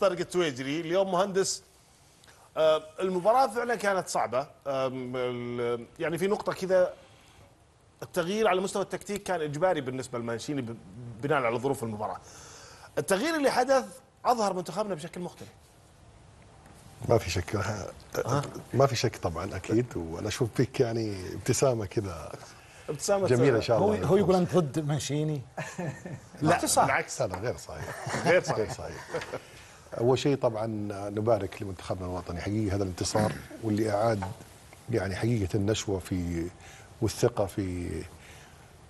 طارق التويجري اليوم مهندس آه، المباراة فعلا كانت صعبة يعني في نقطة كذا التغيير على مستوى التكتيك كان إجباري بالنسبة لمانشيني بناء على ظروف المباراة التغيير اللي حدث أظهر منتخبنا بشكل مختلف ما في شك آه، ما في شك طبعا اكيد وانا اشوف فيك يعني ابتسامه كذا ابتسامه جميله ان شاء الله هو, هو يقول انت ضد مانشيني لا بالعكس هذا غير صحيح غير صحيح, غير صحيح. اول شيء طبعا نبارك لمنتخبنا الوطني حقيقه هذا الانتصار واللي اعاد يعني حقيقه النشوه في والثقه في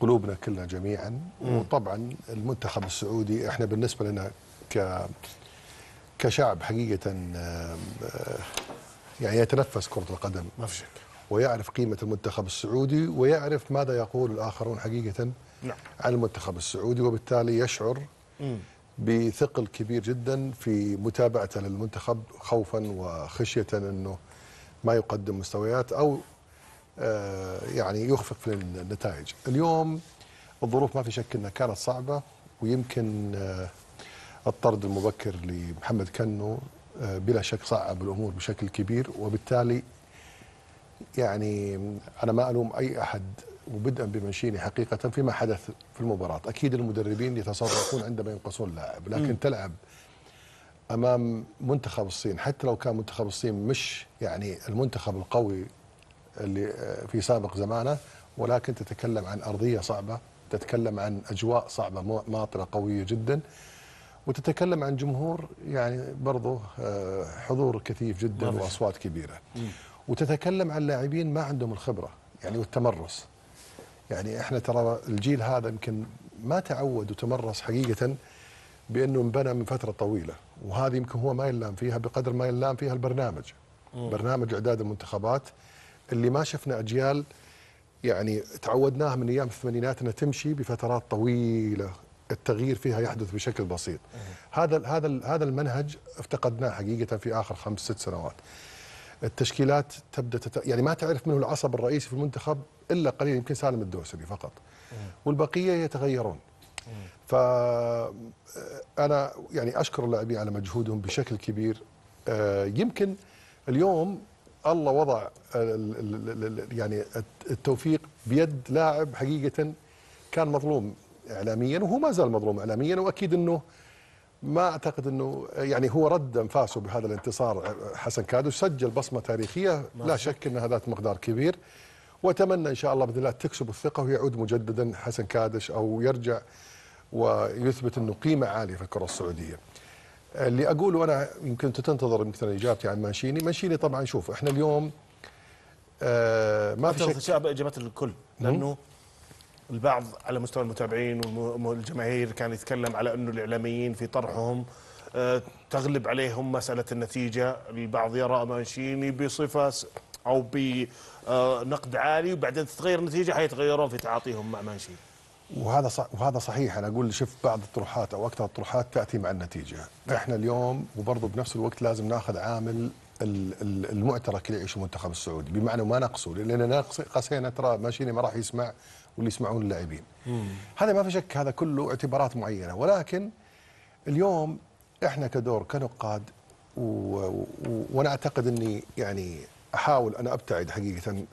قلوبنا كلنا جميعا وطبعا المنتخب السعودي احنا بالنسبه لنا ك كشعب حقيقه آه، يعني يتنفس كره القدم ما في شك ويعرف قيمه المنتخب السعودي ويعرف ماذا يقول الاخرون حقيقه نعم. عن المنتخب السعودي وبالتالي يشعر مم. بثقل كبير جدا في متابعته للمنتخب خوفا وخشيه انه ما يقدم مستويات او آه، يعني يخفق في النتائج. اليوم الظروف ما في شك انها كانت صعبه ويمكن آه، الطرد المبكر لمحمد كنو آه، بلا شك صعب الامور بشكل كبير وبالتالي يعني انا ما الوم اي احد وبدءا بمنشيني حقيقة فيما حدث في المباراة أكيد المدربين يتصرفون عندما ينقصون لاعب لكن تلعب أمام منتخب الصين حتى لو كان منتخب الصين مش يعني المنتخب القوي اللي آه، في سابق زمانه ولكن تتكلم عن أرضية صعبة تتكلم عن أجواء صعبة ماطرة قوية جدا وتتكلم عن جمهور يعني برضه آه، حضور كثيف جدا وأصوات كبيرة وتتكلم عن لاعبين ما عندهم الخبرة يعني والتمرس يعني احنا ترى الجيل هذا يمكن ما تعود وتمرس حقيقه بانه انبنى من فتره طويله وهذه يمكن هو ما يلام فيها بقدر ما يلام فيها البرنامج مم. برنامج اعداد المنتخبات اللي ما شفنا اجيال يعني تعودناها من ايام الثمانينات انها تمشي بفترات طويله التغيير فيها يحدث بشكل بسيط. هذا هذا هذا المنهج افتقدناه حقيقه في اخر خمس ست سنوات. التشكيلات تبدا تت... يعني ما تعرف منه العصب الرئيسي في المنتخب الا قليل يمكن سالم الدوسري فقط والبقيه يتغيرون ف آه، انا يعني اشكر اللاعبين على مجهودهم بشكل كبير آه، يمكن اليوم الله وضع يعني التوفيق بيد لاعب حقيقه كان مظلوم اعلاميا وهو ما زال مظلوم اعلاميا واكيد انه ما اعتقد انه يعني هو رد انفاسه بهذا الانتصار حسن كادو سجل بصمه تاريخيه لا شك انها ذات مقدار كبير واتمنى ان شاء الله باذن الله تكسب الثقه ويعود مجددا حسن كادش او يرجع ويثبت انه قيمه عاليه في الكره السعوديه. اللي اقوله انا يمكن تنتظر يمكن اجابتي عن مانشيني، مانشيني طبعا شوف احنا اليوم آه ما في شك اجابه الكل لانه البعض على مستوى المتابعين والجماهير كان يتكلم على انه الاعلاميين في طرحهم آه، تغلب عليهم مساله النتيجه، البعض يرى مانشيني بصفه او بنقد آه، عالي وبعدين تتغير النتيجه حيتغيرون في تعاطيهم مع مانشيني. وهذا صح وهذا صحيح انا اقول شوف بعض الطروحات او اكثر الطروحات تاتي مع النتيجه، احنا اليوم وبرضه بنفس الوقت لازم ناخذ عامل المعترك اللي يعيشه المنتخب السعودي بمعنى ما نقصه لان قسينا ترى ماشيني ما راح يسمع واللي يسمعون اللاعبين هذا ما في شك هذا كله اعتبارات معينه ولكن اليوم احنا كدور كنقاد وانا اعتقد اني يعني احاول انا ابتعد حقيقه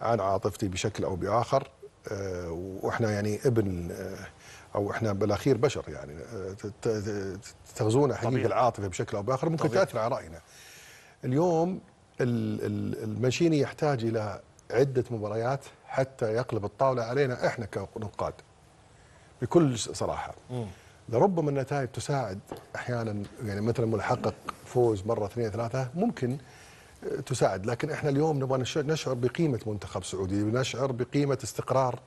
عن عاطفتي بشكل او باخر آه، واحنا يعني ابن آه، او احنا بالاخير بشر يعني آه، تغزونا حقيقه العاطفه بشكل او باخر ممكن طبيعي. تاثر على راينا. اليوم المشيني يحتاج الى عده مباريات حتى يقلب الطاولة علينا إحنا كنقاد بكل صراحة لربما النتائج تساعد أحيانا يعني مثلا ملحقق فوز مرة اثنين ثلاثة ممكن آه، تساعد لكن إحنا اليوم نبغى نشعر بقيمة منتخب سعودي نشعر بقيمة استقرار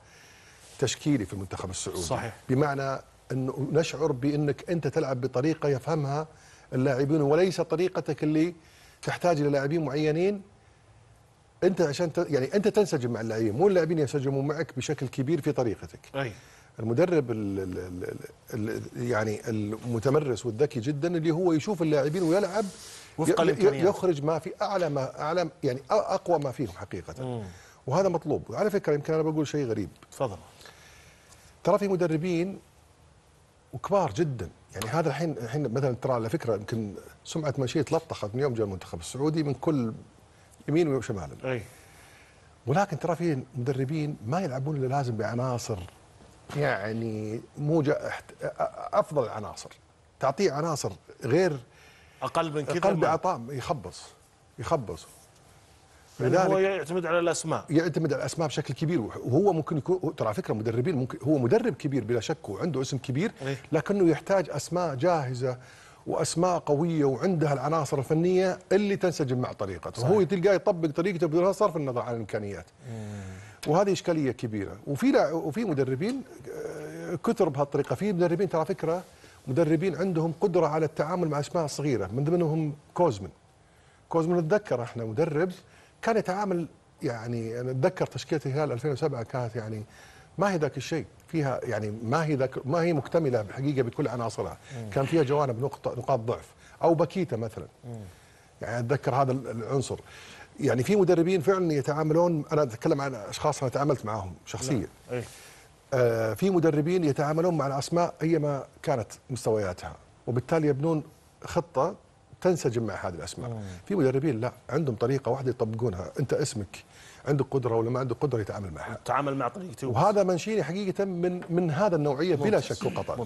تشكيلي في المنتخب السعودي صحيح. بمعنى أنه نشعر بأنك أنت تلعب بطريقة يفهمها اللاعبين وليس طريقتك اللي تحتاج إلى لاعبين معينين انت عشان ت... يعني انت تنسجم مع اللاعبين مو اللاعبين ينسجمون معك بشكل كبير في طريقتك اي المدرب ال ال ال الـ يعني المتمرس والذكي جدا اللي هو يشوف اللاعبين ويلعب وفق الامكانيات يخرج ما في اعلى ما اعلى يعني اقوى ما فيهم حقيقه مم. وهذا مطلوب وعلى فكره يمكن انا بقول شيء غريب تفضل ترى في مدربين وكبار جدا يعني هذا الحين الحين مثلا ترى على فكره يمكن سمعه مشيت لطخت من يوم جاء المنتخب السعودي من كل يمين وشمال اي ولكن ترى في مدربين ما يلعبون الا لازم بعناصر يعني موجة افضل العناصر تعطيه عناصر غير اقل من كذا اقل بعطاء يخبص يخبص يعني لذلك هو يعتمد على الاسماء يعتمد على الاسماء بشكل كبير وهو ممكن يكون ترى على فكره مدربين ممكن هو مدرب كبير بلا شك وعنده اسم كبير إيه. لكنه يحتاج اسماء جاهزه واسماء قويه وعندها العناصر الفنيه اللي تنسجم مع طريقته صحيح. هو تلقاه يطبق طريقته بدون صرف النظر عن الامكانيات وهذه اشكاليه كبيره وفي وفي مدربين آه، كثر بهالطريقه في مدربين ترى فكره مدربين عندهم قدره على التعامل مع اسماء صغيره من ضمنهم كوزمن كوزمن نتذكر احنا مدرب كان يتعامل يعني انا اتذكر تشكيله الهلال 2007 كانت يعني ما هي ذاك الشيء فيها يعني ما هي ذاك ما هي مكتمله بحقيقه بكل عناصرها كان فيها جوانب نقطه نقاط ضعف او بكيتا مثلا يعني اتذكر هذا العنصر يعني في مدربين فعلا يتعاملون انا اتكلم عن اشخاص انا تعاملت معهم شخصيا إيه؟ آه في مدربين يتعاملون مع الاسماء ايما كانت مستوياتها وبالتالي يبنون خطه تنسجم مع هذه الاسماء مم. في مدربين لا عندهم طريقه واحده يطبقونها انت اسمك عندك قدره ولا ما عندك قدره يتعامل معها يتعامل مع طريقته وهذا منشيني حقيقه من من هذا النوعيه بلا شك وقطع